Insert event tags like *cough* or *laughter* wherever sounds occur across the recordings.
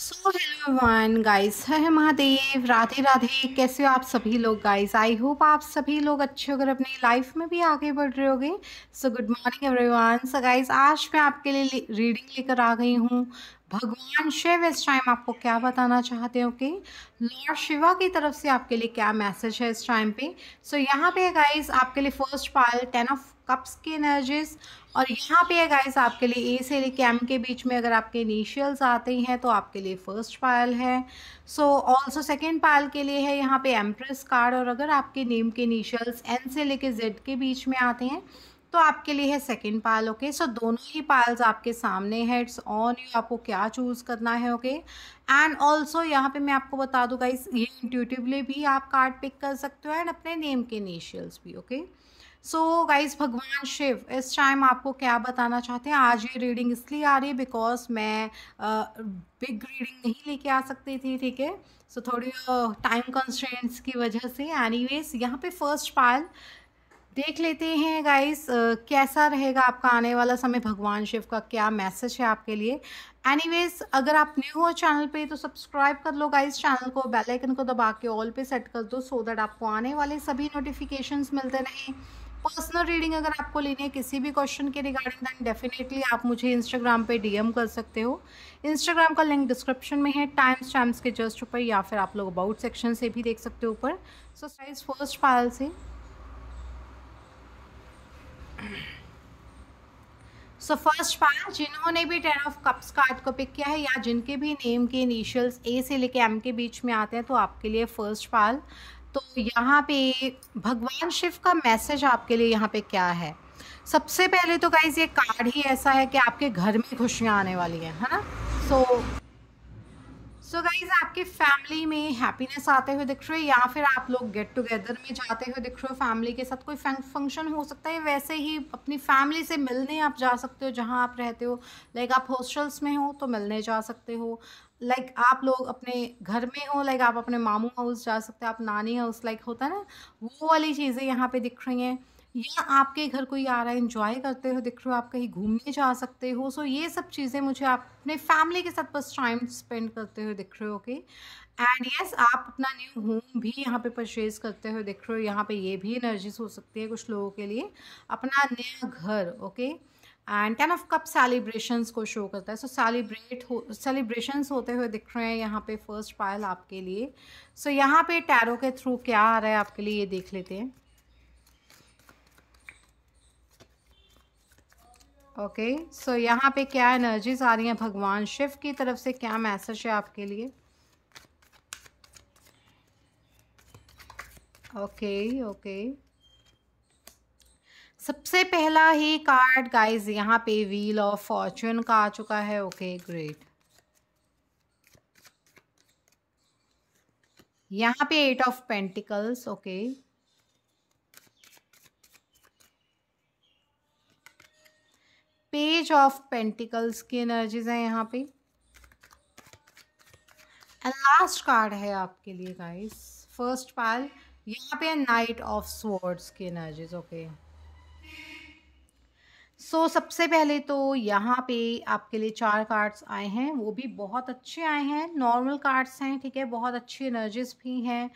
So hello one guys है महादेव राधे राधे कैसे हो आप सभी लोग गाइस आई होप आप सभी लोग अच्छे होकर अपनी लाइफ में भी आगे बढ़ रहे होगे so good morning everyone so guys आज मैं आपके लिए रीडिंग लेकर आ गई हूँ भगवान शिव इस टाइम आपको क्या बताना चाहते हो कि लॉर्ड शिवा की तरफ से आपके लिए क्या मैसेज है इस टाइम पे सो so, यहाँ पे गाइस आपके लिए first pile ten of cups की एनर्जीज और यहाँ पे गाइस आपके लिए ए से लेके एम के बीच में अगर आपके इनिशियल्स आते हैं तो आपके लिए फर्स्ट पायल है सो ऑल्सो सेकेंड पायल के लिए है यहाँ पे एम्प्रेस कार्ड और अगर आपके नेम के इनिशियल्स एन से लेके जेड के बीच में आते हैं तो आपके लिए है सेकेंड पाल ओके सो दोनों ही पाल्स आपके सामने है इट्स ऑन यू आपको क्या चूज़ करना है ओके एंड ऑल्सो यहाँ पे मैं आपको बता दूँ गाइस ये इंट्यूटिवली भी आप कार्ड पिक कर सकते हो एंड अपने नेम के इनिशियल्स भी ओके सो गाइज़ भगवान शिव इस टाइम आपको क्या बताना चाहते हैं आज ये रीडिंग इसलिए आ रही है बिकॉज मैं बिग रीडिंग नहीं लेके आ सकती थी ठीक है सो थोड़ी टाइम कंस्ट्रेंट्स की वजह से एनी वेज यहाँ पे फर्स्ट पाल देख लेते हैं गाइस कैसा रहेगा आपका आने वाला समय भगवान शिव का क्या मैसेज है आपके लिए एनीवेज अगर आप न्यू हो चैनल पे तो सब्सक्राइब कर लो गाइस चैनल को बेल आइकन को दबा के ऑल पे सेट कर दो सो दैट आपको आने वाले सभी नोटिफिकेशंस मिलते रहें पर्सनल रीडिंग अगर आपको लेनी है किसी भी क्वेश्चन के रिगार्डिंग दैन डेफिनेटली आप मुझे इंस्टाग्राम पे डीएम कर सकते हो इंस्टाग्राम का लिंक डिस्क्रिप्शन में है टाइम्स टाइम्स के जस्ट ऊपर या फिर आप लोग अबाउट सेक्शन से भी देख सकते हो ऊपर सो साइज फर्स्ट पायल से सो फर्स्ट पांच जिन्होंने भी टेन ऑफ कप्स कार्ड को पिक किया है या जिनके भी नेम के इनिशियल्स ए से लेके एम के बीच में आते हैं तो आपके लिए फर्स्ट पाल तो यहाँ पे भगवान शिव का मैसेज आपके लिए यहाँ पे क्या है सबसे पहले तो गाइज ये कार्ड ही ऐसा है कि आपके घर में खुशियाँ आने वाली हैं है ना so so, so so guys आपके फैमिली में हैप्पीनेस आते हुए दिख रहे हो या फिर आप लोग गेट टुगेदर में जाते हुए दिख रहे हो फैमिली के साथ कोई फंक्शन हो सकता है वैसे ही अपनी फैमिली से मिलने आप जा सकते हो जहाँ आप रहते हो लाइक आप हॉस्टल्स में हो तो मिलने जा सकते हो लाइक like, आप लोग अपने घर में हो लाइक like, आप अपने मामू हाउस जा सकते हो आप नानी हाउस लाइक like, होता है ना वो वाली चीज़ें यहाँ पर दिख रही हैं या आपके घर कोई आ रहा है इन्जॉय करते हो दिख रहे हो आप कहीं घूमने जा सकते हो सो ये सब चीज़ें मुझे आप अपने फैमिली के साथ बस टाइम स्पेंड करते हुए दिख रहे हो ओके एंड यस आप अपना न्यू होम भी यहाँ पे परचेज करते हुए दिख रहे हो यहाँ पे ये भी एनर्जीज हो सकती है कुछ लोगों के लिए अपना नया घर okay and ten of cup celebrations को शो करता है सो सेलिब्रेट हो सेलिब्रेशंस होते हुए दिख रहे हैं यहाँ पे फर्स्ट पायल आपके लिए सो so, यहाँ पे टैरो के थ्रू क्या आ रहा है आपके लिए ये देख लेते हैं ओके सो यहाँ पे क्या एनर्जीज आ रही हैं भगवान शिव की तरफ से क्या मैसेज है आपके लिए ओके ओके सबसे पहला ही कार्ड गाइस यहाँ पे व्हील ऑफ फॉर्चून का आ चुका है ओके okay, ग्रेट यहाँ पे eight of pentacles okay okay. Page of pentacles की एनर्जीज है यहाँ पे एंड लास्ट कार्ड है आपके लिए गाइस फर्स्ट पाल यहाँ पे नाइट ऑफ स्वर्ड्स की एनर्जीज ओके सो सबसे पहले तो यहाँ पे आपके लिए चार कार्ड्स आए हैं वो भी बहुत अच्छे आए हैं नॉर्मल कार्ड्स हैं ठीक है बहुत अच्छी एनर्जीज भी हैं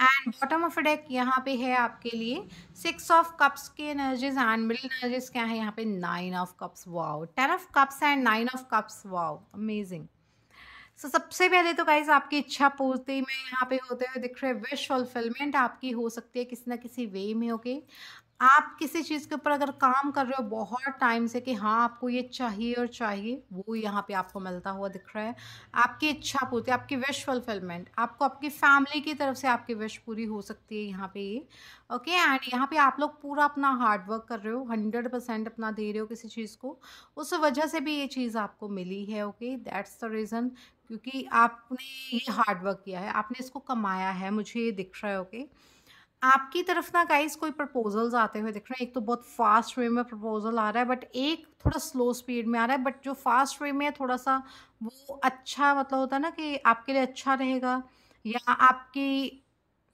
एंड बॉटम ऑफ डेक यहाँ पे है आपके लिए सिक्स ऑफ कप्स के एनर्जीज एंड मिडिल एनर्जीज क्या है यहाँ पे nine of cups wow ten of cups and nine of cups wow amazing so सबसे पहले तो गाइज आपकी इच्छा पूर्ति में यहाँ पे होते हुए दिख रहे विश फुलफिलमेंट आपकी हो सकती है किसी ना किसी वे में ओके आप किसी चीज़ के ऊपर अगर काम कर रहे हो बहुत टाइम से कि हाँ आपको ये चाहिए और चाहिए वो यहाँ पे आपको मिलता हुआ दिख रहा है आपकी इच्छा पूर्ति आपकी विश फुलफिलमेंट आपको आपकी फैमिली की तरफ से आपकी विश पूरी हो सकती है यहाँ पे ये ओके एंड यहाँ पे आप लोग पूरा अपना हार्ड वर्क कर रहे हो हंड्रेड परसेंट अपना दे रहे हो किसी चीज़ को उस वजह से भी ये चीज़ आपको मिली है ओके दैट्स द रीज़न क्योंकि आपने ये हार्डवर्क किया है आपने इसको कमाया है मुझे ये दिख रहा है ओके okay? आपकी तरफ ना गाइस कोई प्रपोजल्स आते हुए दिख रहे हैं एक तो बहुत फास्ट वे में प्रपोजल आ रहा है बट एक थोड़ा स्लो स्पीड में आ रहा है बट जो फास्ट वे में है थोड़ा सा वो अच्छा मतलब होता है ना कि आपके लिए अच्छा रहेगा या आपकी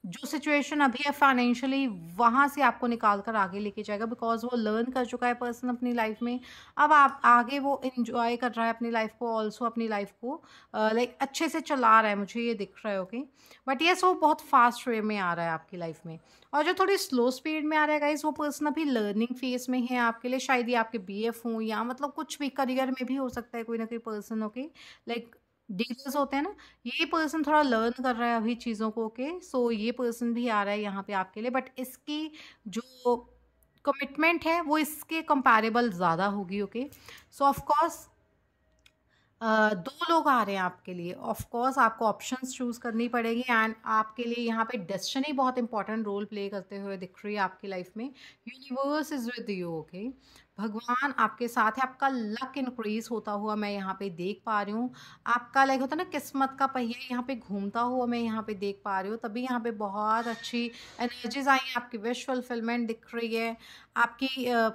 जो सिचुएशन अभी है फाइनेंशियली वहाँ से आपको निकाल कर आगे लेके जाएगा बिकॉज वो लर्न कर चुका है पर्सन अपनी लाइफ में अब आप आगे वो इन्जॉय कर रहा है अपनी लाइफ को ऑल्सो अपनी लाइफ को लाइक uh, like, अच्छे से चला रहा है मुझे ये दिख रहा है ओके बट येस वो बहुत फास्ट वे में आ रहा है आपकी लाइफ में और जो थोड़ी स्लो स्पीड में आ रहा है गाइज वो पर्सन अभी लर्निंग फेज में है आपके लिए शायद ये आपके बी एफ हों या मतलब कुछ भी करियर में भी हो सकता है कोई ना कोई पर्सन ओके लाइक डीलर्स होते हैं ना ये पर्सन थोड़ा लर्न कर रहा है अभी चीज़ों को के सो ये पर्सन भी आ रहा है यहाँ पे आपके लिए बट इसकी जो कमिटमेंट है वो इसके कंपेरेबल ज़्यादा होगी ओके सो ऑफकोर्स दो लोग आ रहे हैं आपके लिए ऑफ कोर्स आपको ऑप्शंस चूज़ करनी पड़ेगी एंड आपके लिए यहाँ पे डेस्टिनी बहुत इंपॉर्टेंट रोल प्ले करते हुए दिख रही है आपकी लाइफ में universe is with you okay भगवान आपके साथ है आपका लक इंक्रीज होता हुआ मैं यहाँ पे देख पा रही हूँ आपका लाइक होता है ना किस्मत का पहिया यहाँ पे घूमता हुआ मैं यहाँ पे देख पा रही हूँ तभी यहाँ पे बहुत अच्छी एनर्जीज आई हैं आपकी विश फुलफिलमेंट दिख रही है आपकी uh,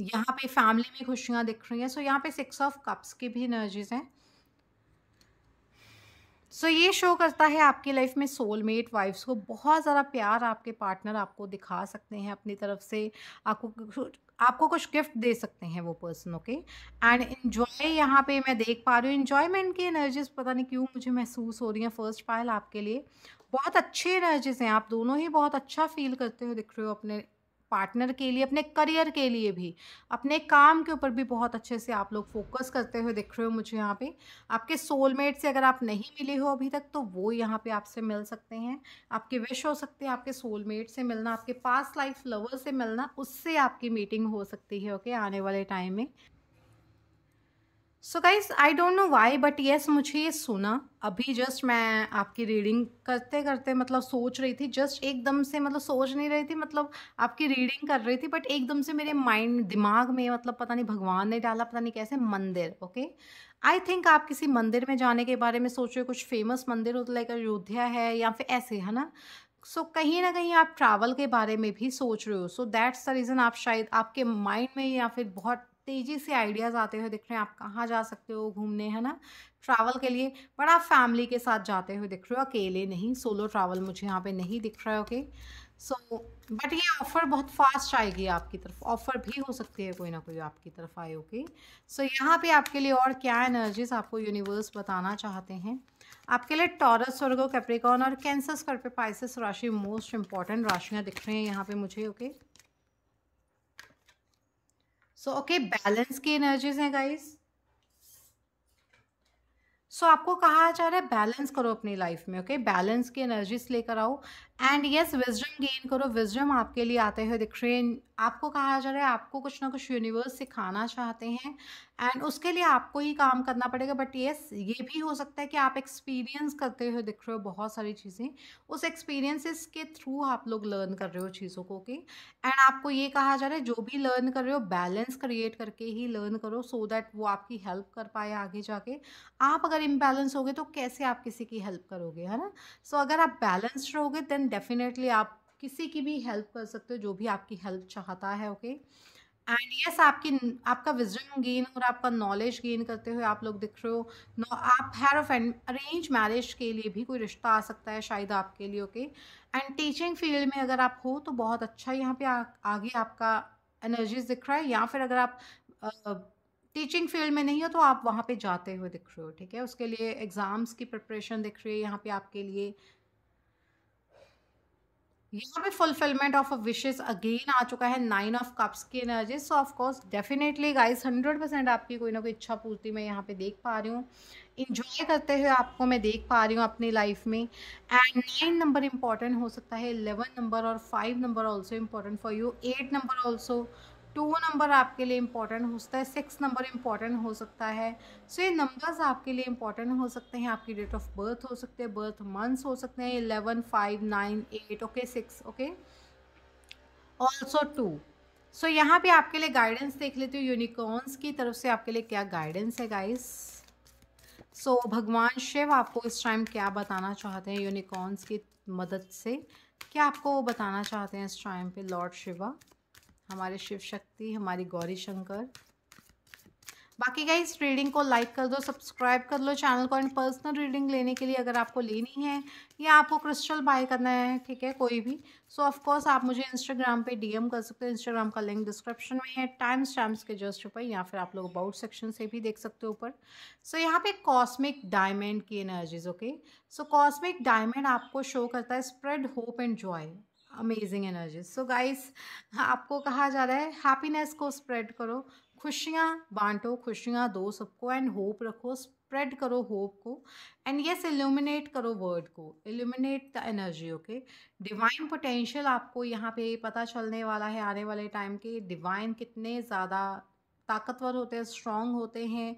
यहाँ पे फैमिली में खुशियाँ दिख रही हैं सो यहाँ पे सिक्स ऑफ कप्स की भी एनर्जीज हैं सो so, ये शो करता है आपकी लाइफ में सोलमेट वाइफ्स को बहुत ज़्यादा प्यार आपके पार्टनर आपको दिखा सकते हैं अपनी तरफ से आपको आपको कुछ गिफ्ट दे सकते हैं वो पर्सन ओके एंड इन्जॉय यहाँ पे मैं देख पा रही हूँ इन्जॉयमेंट की एनर्जीज पता नहीं क्यों मुझे महसूस हो रही हैं फर्स्ट पायल आपके लिए बहुत अच्छी एनर्जीज हैं आप दोनों ही बहुत अच्छा फील करते हुए दिख रहे हो अपने पार्टनर के लिए अपने करियर के लिए भी अपने काम के ऊपर भी बहुत अच्छे से आप लोग फोकस करते हुए दिख रहे हो मुझे यहाँ पे आपके सोलमेट से अगर आप नहीं मिले हो अभी तक तो वो यहाँ पे आपसे मिल सकते हैं आपके विश हो सकते हैं आपके सोलमेट से मिलना आपके पास लाइफ लवर से मिलना उससे आपकी मीटिंग हो सकती है ओके आने वाले टाइम में so guys I don't know why but yes मुझे ये सुना अभी जस्ट मैं आपकी रीडिंग करते करते मतलब सोच रही थी जस्ट एकदम से मतलब सोच नहीं रही थी मतलब आपकी रीडिंग कर रही थी बट एकदम से मेरे माइंड दिमाग में मतलब पता नहीं भगवान ने डाला पता नहीं कैसे मंदिर ओके आई थिंक आप किसी मंदिर में जाने के बारे में सोच रहे हो कुछ फेमस मंदिर हो तो लाइक अयोध्या है या फिर ऐसे है ना सो so, कहीं ना कहीं आप ट्रैवल के बारे में भी सोच रहे हो सो दैट्स द रीज़न आप शायद आपके माइंड में या फिर बहुत तेज़ी से आइडियाज़ आते हुए दिख रहे हैं आप कहाँ जा सकते हो घूमने है ना ट्रैवल के लिए बट आप फैमिली के साथ जाते हुए दिख रहे हो अकेले नहीं सोलो ट्रैवल मुझे यहाँ पे नहीं दिख रहा है ओके सो बट ये ऑफ़र बहुत फास्ट आएगी आपकी तरफ ऑफ़र भी हो सकती है कोई ना कोई आपकी तरफ आए ओके सो यहाँ पे आपके लिए और क्या एनर्जीज आपको यूनिवर्स बताना चाहते हैं आपके लिए टॉरस स्वर्गो कैप्रिकॉन और कैंसर स्कॉर्पियो पाइसिस राशि मोस्ट इंपॉर्टेंट राशियाँ दिख रही हैं यहाँ पे मुझे okay okay? So okay balance की एनर्जीज हैं गाइस सो आपको कहा जा रहा है बैलेंस करो अपनी लाइफ में ओके बैलेंस की एनर्जीज लेकर आओ एंड यस विजडम गेन करो विजडम आपके लिए आते हुए दिख रहे हैं आपको कहा जा रहा है आपको कुछ ना कुछ यूनिवर्स सिखाना चाहते हैं एंड उसके लिए आपको ही काम करना पड़ेगा बट येस ये भी हो सकता है कि आप एक्सपीरियंस करते हुए दिख रहे हो बहुत सारी चीज़ें उस एक्सपीरियंसेस के थ्रू आप लोग लर्न कर रहे हो चीज़ों को के एंड आपको ये कहा जा रहा है जो भी लर्न कर रहे हो बैलेंस क्रिएट करके ही लर्न करो सो so दैट वो आपकी हेल्प कर पाए आगे जाके आप अगर इम्बैलेंस हो गए तो कैसे आप किसी की हेल्प करोगे है ना सो so, अगर आप बैलेंस रहोगे देन डेफिनेटली आप किसी की भी हेल्प कर सकते हो जो भी आपकी हेल्प चाहता है ओके एंड यस आपकी आपका विजडम गेन और आपका नॉलेज गेन करते हुए आप लोग दिख रहे हो नो आप हैर ऑफ अरेंज मैरिज के लिए भी कोई रिश्ता आ सकता है शायद आपके लिए ओके एंड टीचिंग फील्ड में अगर आप हो तो बहुत अच्छा यहाँ पे आ, आगे आपका एनर्जीज दिख रहा है या फिर अगर आप टीचिंग uh, फील्ड में नहीं हो तो आप वहाँ पे जाते हुए दिख रहे हो ठीक है उसके लिए एग्ज़ाम्स की प्रिपरेशन दिख रही है यहाँ पे आपके लिए यहाँ पे फुलफिलमेंट ऑफ विशेष अगेन आ चुका है नाइन ऑफ कप्स की energy so of course definitely guys hundred percent आपकी कोई ना कोई इच्छा पूर्ति मैं यहाँ पे देख पा रही हूँ इंजॉय करते हुए आपको मैं देख पा रही हूँ अपनी लाइफ में एंड नाइन नंबर इंपॉर्टेंट हो सकता है इलेवन नंबर और five number also important for you eight number also two number आपके लिए इंपॉर्टेंट हो सकता है सिक्स नंबर इंपॉर्टेंट हो सकता है सो ये नंबर्स आपके लिए इंपॉर्टेंट हो सकते हैं आपकी डेट ऑफ बर्थ हो सकते हैं बर्थ मंथ्स हो सकते हैं eleven five nine eight okay six okay also two so यहाँ पे आपके लिए गाइडेंस देख लेती हूँ यूनिकॉर्न्स की तरफ से आपके लिए क्या गाइडेंस है गाइस सो so, भगवान शिव आपको इस टाइम क्या बताना चाहते हैं यूनिकॉर्न्स की मदद से क्या आपको बताना चाहते हैं इस टाइम पे लॉर्ड शिवा हमारे शिव शक्ति हमारी गौरी शंकर बाकी का इस रीडिंग को लाइक कर दो सब्सक्राइब कर लो चैनल को एंड पर्सनल रीडिंग लेने के लिए अगर आपको लेनी है या आपको क्रिस्टल बाय करना है ठीक है कोई भी सो ऑफ ऑफकोर्स आप मुझे इंस्टाग्राम पे डीएम कर सकते हो इंस्टाग्राम का लिंक डिस्क्रिप्शन में है टाइम्स टाइम्स के जस्ट ऊपर या फिर आप लोग अबाउट सेक्शन से भी देख सकते हो ऊपर सो so, यहाँ पे कॉस्मिक डायमंड की energies okay so cosmic diamond आपको शो करता है spread hope and joy amazing energy so guys आपको कहा जा रहा है हैप्पीनेस को स्प्रेड करो खुशियाँ बांटो खुशियाँ दो सबको एंड होप रखो स्प्रेड करो होप को एंड यस इल्यूमिनेट करो वर्ड को illuminate the energy okay divine potential आपको यहाँ पे पता चलने वाला है आने वाले टाइम के डिवाइन कितने ज़्यादा ताकतवर होते हैं स्ट्रॉन्ग होते हैं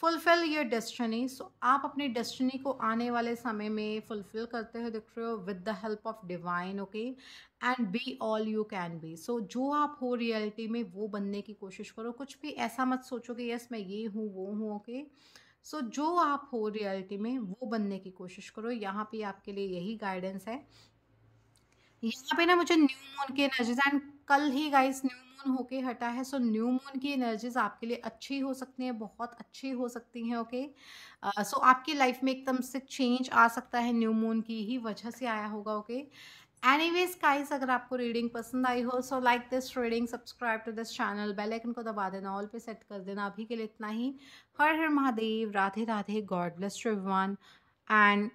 फुलफ़िल योर डेस्टिनी सो आप अपनी डेस्टिनी को आने वाले समय में फुलफ़िल करते हुए दिख रहे हो with the help of divine okay and be all you can be so जो आप हो रियलिटी में वो बनने की कोशिश करो कुछ भी ऐसा मत सोचो कि यस मैं ये हूँ वो हूँ ओके okay? सो so, जो आप हो रियलिटी में वो बनने की कोशिश करो यहाँ पे आपके लिए यही गाइडेंस है यहाँ पे ना मुझे न्यू मून के एनर्जीज एंड कल ही गाइस न्यू मून होके हटा है सो न्यू मून की एनर्जीज आपके लिए अच्छी हो सकती हैं बहुत अच्छी हो सकती हैं ओके सो आपकी लाइफ में एकदम से चेंज आ सकता है न्यू मून की ही वजह से आया होगा ओके एनी वेज काइज अगर आपको रीडिंग पसंद आई हो so like this reading subscribe to this channel bell icon को दबा देना ऑल पे सेट कर देना अभी के लिए इतना ही हर हर Mahadev Radhe Radhe God bless everyone and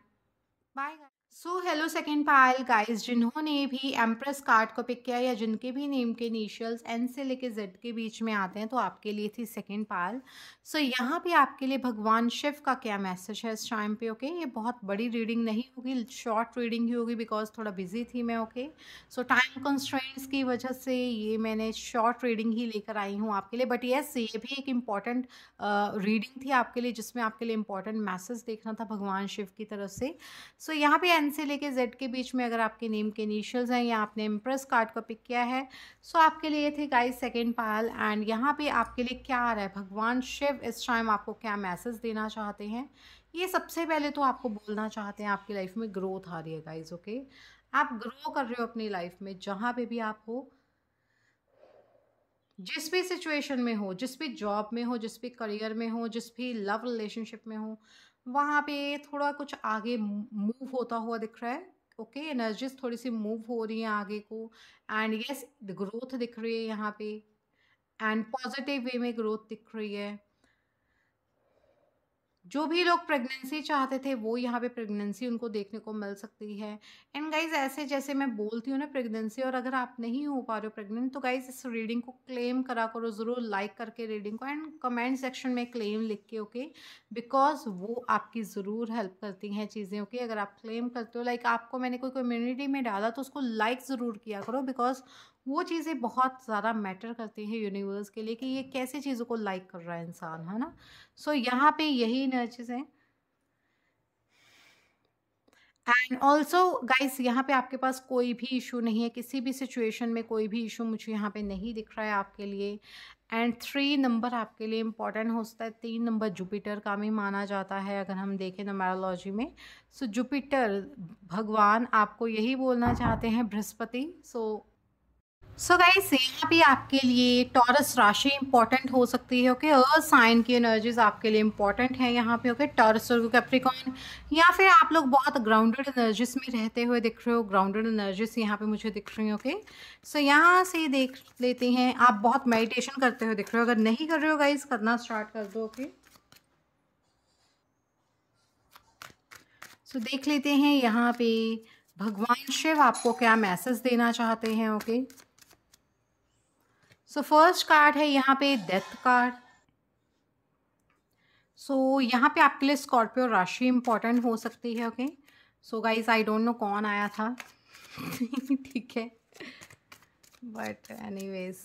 bye so hello second pile guys जिन्होंने भी एम्प्रेस कार्ड को पिक किया या जिनके भी नेम के इनिशियल्स एन से लेके जेड के बीच में आते हैं तो आपके लिए थी सेकेंड पायल सो so, यहाँ पे आपके लिए भगवान शिव का क्या मैसेज है इस टाइम पे ओके okay? ये बहुत बड़ी रीडिंग नहीं होगी शॉर्ट रीडिंग ही होगी बिकॉज थोड़ा बिजी थी मैं ओके सो टाइम कंस्ट्रेंट्स की वजह से ये मैंने शॉर्ट रीडिंग ही लेकर आई हूँ आपके लिए बट येस ये भी एक इम्पॉर्टेंट रीडिंग uh, थी आपके लिए जिसमें आपके लिए इम्पॉर्टेंट मैसेज देखना था भगवान शिव की तरफ से सो so, यहाँ पे एन से लेके जेड के बीच में अगर आपके नेम के इनिशियल्स हैं या आपने इम्प्रेस कार्ड को पिक किया है सो आपके लिए थे गाइस सेकंड पायल एंड यहाँ पे आपके लिए क्या आ रहा है भगवान शिव इस टाइम आपको क्या मैसेज देना चाहते हैं ये सबसे पहले तो आपको बोलना चाहते हैं आपकी लाइफ में ग्रोथ आ रही है गाइज ओके आप ग्रो कर रहे हो अपनी लाइफ में जहाँ पे भी आप हो जिस भी सिचुएशन में हो जिस भी जॉब में हो जिस भी करियर में हो जिस भी लव रिलेशनशिप में हो वहाँ पे थोड़ा कुछ आगे मूव होता हुआ दिख रहा है ओके okay, एनर्जीज थोड़ी सी मूव हो रही हैं आगे को एंड यस ग्रोथ दिख रही है यहाँ पे एंड पॉजिटिव वे में ग्रोथ दिख रही है जो भी लोग प्रेगनेंसी चाहते थे वो यहाँ पे प्रेगनेंसी उनको देखने को मिल सकती है एंड गाइज ऐसे जैसे मैं बोलती हूँ ना प्रेगनेंसी और अगर आप नहीं हो पा रहे हो प्रेगनेंट तो गाइज इस रीडिंग को क्लेम करा करो ज़रूर लाइक करके रीडिंग को एंड कमेंट सेक्शन में क्लेम लिख के ओके बिकॉज वो आपकी ज़रूर हेल्प करती हैं चीज़ें ओके अगर आप क्लेम करते हो लाइक आपको मैंने कोई कम्युनिटी में डाला तो उसको लाइक ज़रूर किया करो बिकॉज वो चीज़ें बहुत ज़्यादा मैटर करती हैं यूनिवर्स के लिए कि ये कैसे चीज़ों को लाइक कर रहा है इंसान है ना सो so, यहाँ पे यही एनर्जीज हैं एंड ऑल्सो गाइस यहाँ पे आपके पास कोई भी इशू नहीं है किसी भी सिचुएशन में कोई भी इशू मुझे यहाँ पे नहीं दिख रहा है आपके लिए एंड थ्री नंबर आपके लिए इम्पॉर्टेंट सकता है तीन नंबर जुपिटर का भी माना जाता है अगर हम देखें नोमरोलॉजी में सो so, जुपिटर भगवान आपको यही बोलना चाहते हैं Brihaspati so so, so guys यहाँ भी आपके लिए टॉरस राशि इंपॉर्टेंट हो सकती है ओके अर्थ साइन की एनर्जीज आपके लिए इंपॉर्टेंट है यहाँ पे ओके टॉरस और कैप्रिकॉन या फिर आप लोग बहुत ग्राउंडेड एनर्जीज में रहते हुए दिख रहे हो ग्राउंडेड एनर्जीज यहाँ पे मुझे दिख रही है ओके सो यहाँ से देख लेते हैं आप बहुत मेडिटेशन करते हुए दिख रहे हो अगर नहीं कर रहे हो गाइज करना स्टार्ट कर दो ओके सो देख लेते हैं यहाँ पे भगवान शिव आपको क्या मैसेज देना चाहते हैं okay okay? So first card है यहाँ पे डेथ कार्ड सो यहाँ पे आपके लिए स्कॉर्पियो राशि इंपॉर्टेंट हो सकती है okay so guys I don't know कौन आया था *laughs* ठीक है बट एनीवेज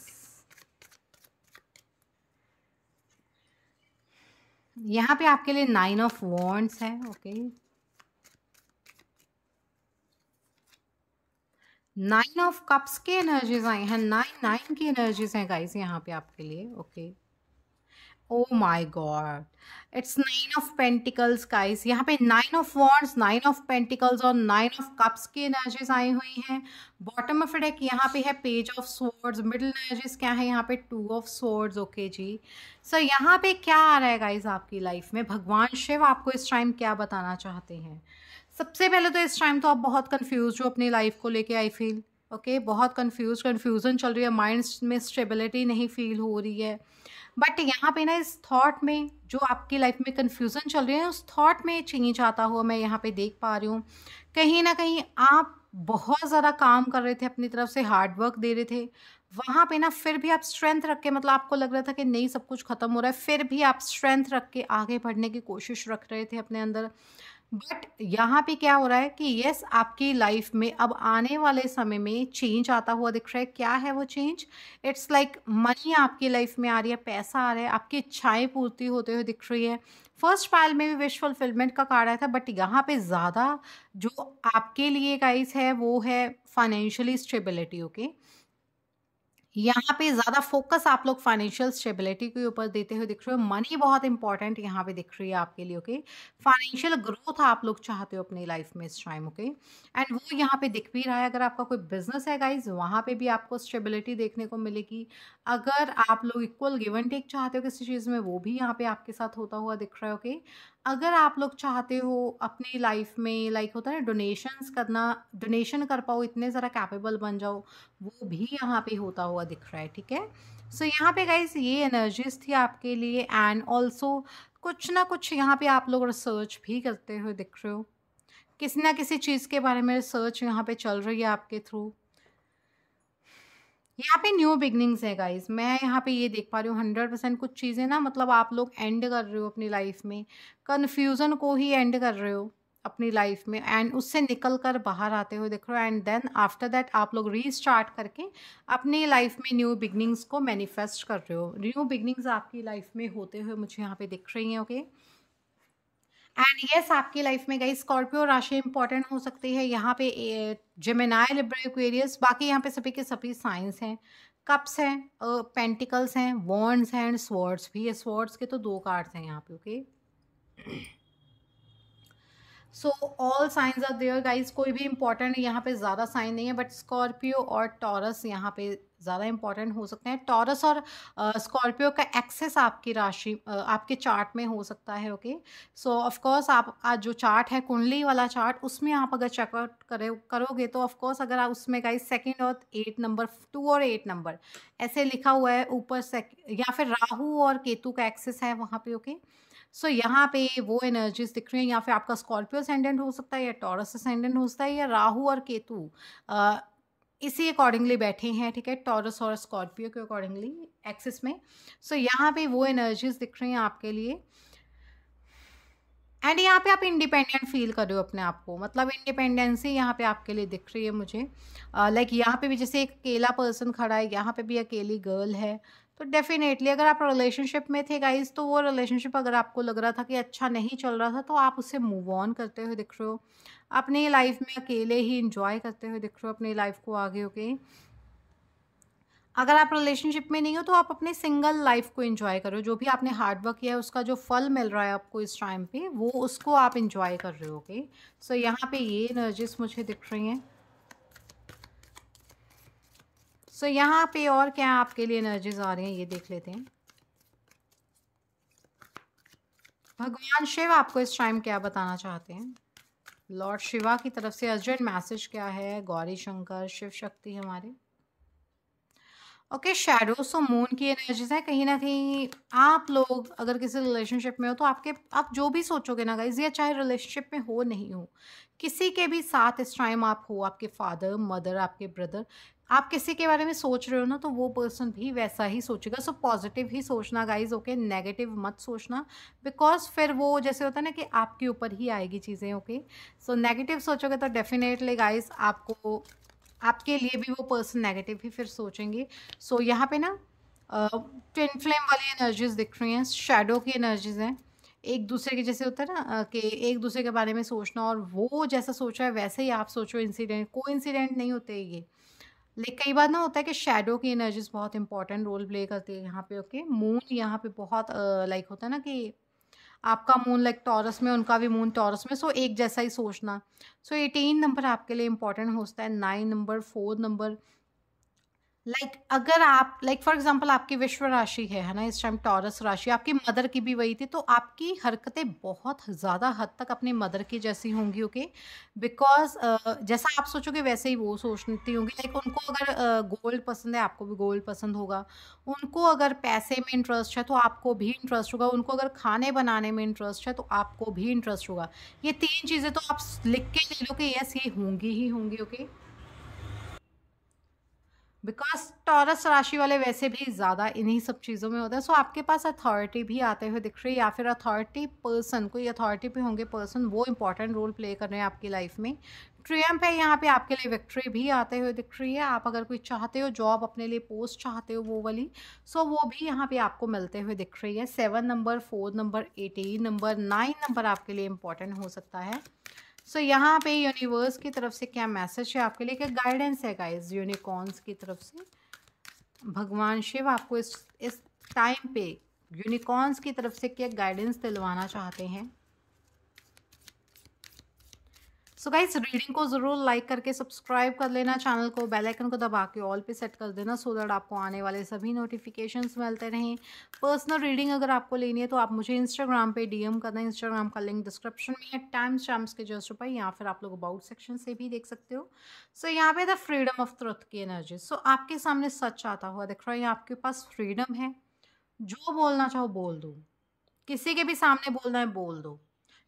यहाँ पे आपके लिए नाइन ऑफ वॉन्ट्स है okay okay? Nine of cups के एनर्जीज आई हैं नाइन नाइन की एनर्जीज हैं गाइस यहाँ पे आपके लिए okay oh my God it's nine of pentacles guys यहाँ पे nine of wands nine of pentacles और नाइन ऑफ कप्स की एनर्जीज आई हुई हैं बॉटम ऑफ डेक यहाँ पे है page of swords middle energies क्या है यहाँ पे टू ऑफ swords ओके जी सो यहाँ पे क्या आ रहा है गाइस आपकी लाइफ में भगवान शिव आपको इस टाइम क्या बताना चाहते हैं सबसे पहले तो इस टाइम तो आप बहुत कन्फ्यूज हो अपनी लाइफ को लेके आई फील ओके बहुत कन्फ्यूज कन्फ्यूज़न चल रही है माइंड में स्टेबिलिटी नहीं फील हो रही है बट यहाँ पे ना इस थॉट में जो आपकी लाइफ में कन्फ्यूज़न चल रही है उस थॉट में चेंज आता हुआ मैं यहाँ पे देख पा रही हूँ कहीं ना कहीं आप बहुत ज़्यादा काम कर रहे थे अपनी तरफ से हार्ड वर्क दे रहे थे वहाँ पे ना फिर भी आप स्ट्रेंथ रख के मतलब आपको लग रहा था कि नहीं सब कुछ ख़त्म हो रहा है फिर भी आप स्ट्रेंथ रख के आगे बढ़ने की कोशिश रख रहे थे अपने अंदर बट यहाँ पे क्या हो रहा है कि यस आपकी लाइफ में अब आने वाले समय में चेंज आता हुआ दिख रहा है क्या है वो चेंज इट्स लाइक मनी आपकी लाइफ में आ रही है पैसा आ रहा है आपकी इच्छाएं पूर्ति होते हुए दिख रही है फर्स्ट पायल में भी विश फुलफिलमेंट का कार्ड आया था बट यहाँ पे ज़्यादा जो आपके लिए गाइस है वो है फाइनेंशियली स्टेबिलिटी ओके okay? यहाँ पे ज़्यादा फोकस आप लोग फाइनेंशियल स्टेबिलिटी के ऊपर देते हुए दिख रहे हो मनी बहुत इंपॉर्टेंट यहाँ पे दिख रही है आपके लिए ओके फाइनेंशियल ग्रोथ आप लोग चाहते हो अपनी लाइफ में इस टाइम ओके एंड वो यहाँ पे दिख भी रहा है अगर आपका कोई बिजनेस है गाइज वहाँ पे भी आपको स्टेबिलिटी देखने को मिलेगी अगर आप लोग इक्वल गिव एंड टेक चाहते हो किसी चीज़ में वो भी यहाँ पे आपके साथ होता हुआ दिख रहा है ओके अगर आप लोग चाहते हो अपनी लाइफ में लाइक होता है ना डोनेशंस करना डोनेशन कर पाओ इतने ज़रा कैपेबल बन जाओ वो भी यहाँ पे होता हुआ दिख रहा है ठीक है सो so, यहाँ पे गाइज ये एनर्जीज थी आपके लिए एंड ऑल्सो कुछ ना कुछ यहाँ पे आप लोग रिसर्च भी करते हुए दिख रहे हो किसी ना किसी चीज़ के बारे में रिसर्च यहाँ पे चल रही है आपके थ्रू यहाँ पे न्यू बिगनिंग्स है गाइस मैं यहाँ पे ये देख पा रही हूँ हंड्रेड परसेंट कुछ चीज़ें ना मतलब आप लोग एंड कर रहे हो अपनी लाइफ में कन्फ्यूज़न को ही एंड कर रहे हो अपनी लाइफ में एंड उससे निकल कर बाहर आते हुए देख रहे हो एंड देन आफ्टर दैट आप लोग रीस्टार्ट करके अपनी लाइफ में न्यू बिगनिंग्स को मैनिफेस्ट कर रहे हो न्यू बिगनिंग्स आपकी लाइफ में होते हुए मुझे यहाँ पे दिख रही हैं okay okay? And yes yes, आपकी लाइफ में गई स्कॉर्पियो राशि इंपॉर्टेंट हो सकती है यहाँ पे जेमेनाय लिब्रेक्वेरियस बाकी यहाँ पे सभी के सभी साइंस हैं कप्स हैं पेंटिकल्स हैं वॉन्ड्स हैं एंड स्वॉर्ड्स भी है स्वॉर्ड्स के तो दो कार्ड्स हैं यहाँ पे okay so all signs are there guys कोई भी इंपॉर्टेंट यहाँ पे ज़्यादा साइन नहीं है बट स्कॉर्पियो और टॉरस यहाँ पे ज़्यादा इंपॉर्टेंट हो सकते हैं टॉरस और स्कॉर्पियो का एक्सेस आपकी राशि आपके चार्ट में हो सकता है ओके सो ऑफ कोर्स आप आज जो चार्ट है कुंडली वाला चार्ट उसमें आप अगर चेकआउट करे करोगे तो ऑफ कोर्स अगर आप उसमें गाइज सेकंड और एट नंबर टू और एट नंबर ऐसे लिखा हुआ है ऊपर या फिर राहू और केतु का एक्सेस है वहाँ पे ओके सो so, यहाँ पे वो एनर्जीज दिख रही हैं या फिर आपका स्कॉर्पियो असेंडेंट हो सकता है या टॉरस असेंडेंट हो सकता है या राहु और केतु इसी अकॉर्डिंगली बैठे हैं ठीक है टॉरस और स्कॉर्पियो के अकॉर्डिंगली एक्सिस में सो so, यहाँ पे वो एनर्जीज दिख रही हैं आपके लिए एंड यहाँ पे आप इंडिपेंडेंट फील कर रहे हो अपने आप को मतलब इंडिपेंडेंसी यहाँ पे आपके लिए दिख रही है मुझे लाइक uh, like यहाँ पे भी जैसे एक अकेला पर्सन खड़ा है यहाँ पे भी अकेली गर्ल है तो डेफिनेटली अगर आप रिलेशनशिप में थे गाइज तो वो रिलेशनशिप अगर आपको लग रहा था कि अच्छा नहीं चल रहा था तो आप उसे मूव ऑन करते हुए दिख रहे हो अपनी लाइफ में अकेले ही इंजॉय करते हुए दिख रहे हो अपनी लाइफ को आगे होके अगर आप रिलेशनशिप में नहीं हो तो आप अपने सिंगल लाइफ को इन्जॉय करो जो भी आपने हार्डवर्क किया है उसका जो फल मिल रहा है आपको इस टाइम पे वो उसको आप इन्जॉय कर रहे ओके सो यहाँ पे ये एनर्जीज मुझे दिख रही हैं सो यहाँ पे और क्या आपके लिए एनर्जीज आ रही हैं ये देख लेते हैं भगवान शिव आपको इस टाइम क्या बताना चाहते हैं लॉर्ड शिवा की तरफ से अर्जेंट मैसेज क्या है गौरी शंकर शिव शक्ति हमारे ओके शेडो सो मून की एनर्जीज है कहीं ना कहीं आप लोग अगर किसी रिलेशनशिप में हो तो आपके आप जो भी सोचोगे ना गाइज या चाहे रिलेशनशिप में हो नहीं हो किसी के भी साथ इस टाइम आप हो आपके फादर मदर आपके ब्रदर आप किसी के बारे में सोच रहे हो ना तो वो पर्सन भी वैसा ही सोचेगा सो पॉजिटिव ही सोचना गाइज ओके नेगेटिव मत सोचना बिकॉज फिर वो जैसे होता है ना कि आपके ऊपर ही आएगी चीज़ें ओके सो नेगेटिव सोचोगे तो डेफिनेटली गाइज आपको आपके लिए भी वो पर्सन नेगेटिव ही फिर सोचेंगे सो so, यहाँ पे ना ट्विन फ्लेम वाली एनर्जीज दिख रही हैं शेडो की एनर्जीज हैं एक दूसरे के जैसे होता है ना कि एक दूसरे के बारे में सोचना और वो जैसा सोचा है वैसे ही आप सोचो इंसिडेंट को इंसिडेंट नहीं होते ये लेकिन कई बार ना होता है कि शेडो की एनर्जीज बहुत इंपॉर्टेंट रोल प्ले करती है यहाँ पे ओके मून यहाँ पे बहुत लाइक होता है ना कि आपका मून लाइक टॉरस में उनका भी मून टॉरस में सो एक जैसा ही सोचना सो एटीन नंबर आपके लिए इंपॉर्टेंट होता है nine number four number like like, अगर आप लाइक फॉर एग्जांपल आपकी विश्व राशि है है ना इस टाइम टॉरस राशि आपकी मदर की भी वही थी तो आपकी हरकतें बहुत ज़्यादा हद तक अपनी मदर की जैसी होंगी ओके okay? बिकॉज uh, जैसा आप सोचोगे वैसे ही वो सोचती होंगी लाइक like, उनको अगर गोल्ड uh, पसंद है आपको भी गोल्ड पसंद होगा उनको अगर पैसे में इंटरेस्ट है तो आपको भी इंटरेस्ट होगा उनको अगर खाने बनाने में इंटरेस्ट है तो आपको भी इंटरेस्ट होगा ये तीन चीज़ें तो आप लिख के ले लो कि यस ये होंगी ही होंगी ओके okay? बिकॉज टॉरस राशि वाले वैसे भी ज़्यादा इन्हीं सब चीज़ों में होते हैं सो so, आपके पास अथॉरिटी भी आते हुए दिख रही है या फिर अथॉरिटी पर्सन कोई अथॉरिटी भी होंगे पर्सन वो इंपॉर्टेंट रोल प्ले कर रहे हैं आपकी लाइफ में ट्रियम्फ है यहाँ पे आपके लिए विक्ट्री भी आते हुए दिख रही है आप अगर कोई चाहते हो जॉब अपने लिए पोस्ट चाहते हो वो वाली सो so, वो भी यहाँ पे आपको मिलते हुए दिख रही है seven number four number eighteen number nine number आपके लिए इंपॉर्टेंट हो सकता है सो so, यहाँ पे यूनिवर्स की तरफ से क्या मैसेज है आपके लिए क्या गाइडेंस है गाइज यूनिकॉर्न्स की तरफ से भगवान शिव आपको इस इस टाइम पे यूनिकॉर्न्स की तरफ से क्या गाइडेंस दिलवाना चाहते हैं सो गाइस रीडिंग को ज़रूर लाइक करके सब्सक्राइब कर लेना चैनल को बेल आइकन को दबा के ऑल पे सेट कर देना सो दैट आपको आने वाले सभी नोटिफिकेशंस मिलते रहें पर्सनल रीडिंग अगर आपको लेनी है तो आप मुझे इंस्टाग्राम पे डीएम करना इंस्टाग्राम का लिंक डिस्क्रिप्शन में है टाइम्स टाइम्स के जस्ट पर या फिर आप लोग अबाउट सेक्शन से भी देख सकते हो सो यहाँ पे द फ्रीडम ऑफ ट्रुथ की एनर्जी सो आपके सामने सच आता हुआ दिख रहा है आपके पास फ्रीडम है जो बोलना चाहो बोल दो किसी के भी सामने बोलना है बोल दो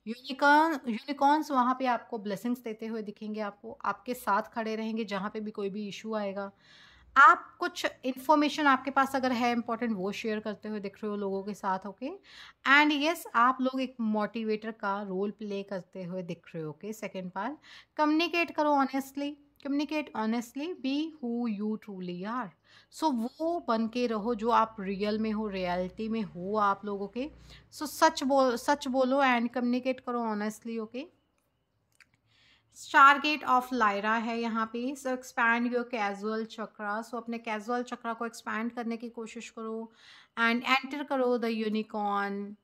यूनिकॉर्न यूनिकॉर्न्स वहाँ पे आपको ब्लेसिंग्स देते हुए दिखेंगे आपको आपके साथ खड़े रहेंगे जहाँ पे भी कोई भी इशू आएगा आप कुछ इन्फॉर्मेशन आपके पास अगर है इम्पॉर्टेंट वो शेयर करते हुए दिख रहे हो लोगों के साथ ओके एंड यस आप लोग एक मोटिवेटर का रोल प्ले करते हुए दिख रहे हो ओके सेकेंड पार्ट कम्युनिकेट करो honestly communicate honestly be who you truly are so वो बन के रहो जो आप रियल में हो रियलिटी में हो आप लोगों के सो सच बोल सच बोलो एंड कम्युनिकेट करो honestly okay star gate of Lyra है यहाँ पे so expand your casual chakra so अपने कैजुअल चक्रा को एक्सपैंड करने की कोशिश करो एंड एंटर करो the unicorn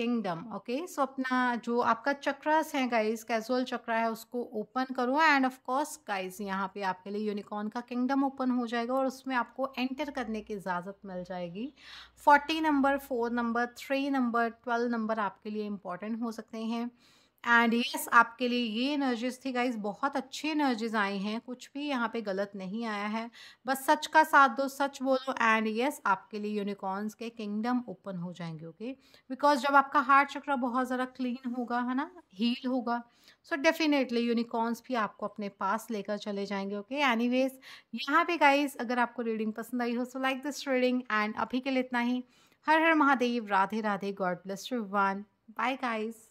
kingdom okay so अपना जो आपका चक्रास है गाइज कैजुअल चक्रा है उसको ओपन करो एंड ऑफ कोर्स गाइज यहाँ पे आपके लिए यूनिकॉर्न का किंगडम ओपन हो जाएगा और उसमें आपको एंटर करने की इजाज़त मिल जाएगी forty number four number three number twelve number आपके लिए इंपॉर्टेंट हो सकते हैं एंड यस yes, आपके लिए ये एनर्जीज थी गाइज बहुत अच्छी एनर्जीज आई हैं कुछ भी यहाँ पे गलत नहीं आया है बस सच का साथ दो सच बोलो एंड यस yes, आपके लिए यूनिकॉर्न्स के किंगडम ओपन हो जाएंगे ओके okay? बिकॉज जब आपका हार्ट चक्र बहुत ज़्यादा क्लीन होगा है ना हील होगा सो डेफिनेटली यूनिकॉर्न्स भी आपको अपने पास लेकर चले जाएंगे ओके एनी वेज यहाँ पे गाइज अगर आपको रीडिंग पसंद आई हो so like this reading and अभी के लिए इतना ही हर हर Mahadev Radhe Radhe God bless you one bye guys